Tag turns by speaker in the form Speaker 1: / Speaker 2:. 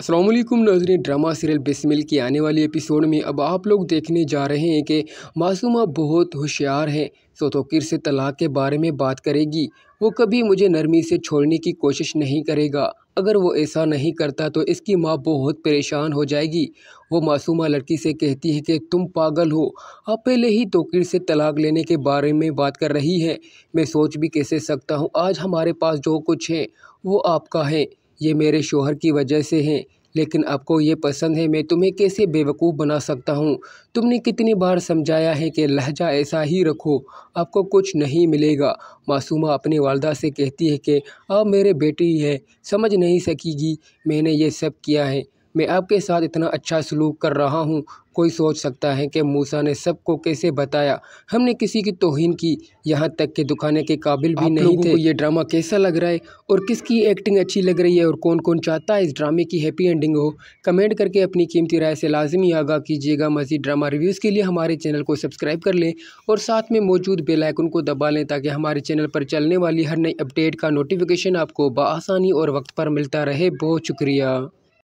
Speaker 1: असलम नजर drama serial Bismil की आने वाली एपिसोड में अब आप लोग देखने जा रहे हैं कि मासूमा बहुत होशियार हैं सो किर से तलाक के बारे में बात करेगी वो कभी मुझे नरमी से छोड़ने की कोशिश नहीं करेगा अगर वो ऐसा नहीं करता तो इसकी माँ बहुत परेशान हो जाएगी वो मासूमा लड़की से कहती है कि तुम पागल हो आप पहले ही तोकिर से तलाक लेने के बारे में बात कर रही है मैं सोच भी कैसे सकता हूँ आज हमारे पास जो कुछ है वो आपका है ये मेरे शोहर की वजह से है लेकिन आपको ये पसंद है मैं तुम्हें कैसे बेवकूफ़ बना सकता हूँ तुमने कितनी बार समझाया है कि लहजा ऐसा ही रखो आपको कुछ नहीं मिलेगा मासूमा अपनी वालदा से कहती है कि आप मेरे बेटी है समझ नहीं सकेगी मैंने ये सब किया है मैं आपके साथ इतना अच्छा सलूक कर रहा हूँ कोई सोच सकता है कि मूसा ने सबको कैसे बताया हमने किसी की तोहन की यहाँ तक कि दुखाने के काबिल भी नहीं थे ये ड्रामा कैसा लग रहा है और किसकी एक्टिंग अच्छी लग रही है और कौन कौन चाहता है इस ड्रामे की हैप्पी एंडिंग हो कमेंट करके अपनी कीमती राय से लाजमी आगा कीजिएगा मजीद ड्रामा रिव्यूज़ के लिए हमारे चैनल को सब्सक्राइब कर लें और साथ में मौजूद बेलाइकन को दबा लें ताकि हमारे चैनल पर चलने वाली हर नई अपडेट का नोटिफिकेशन आपको बसानी और वक्त पर मिलता रहे बहुत शुक्रिया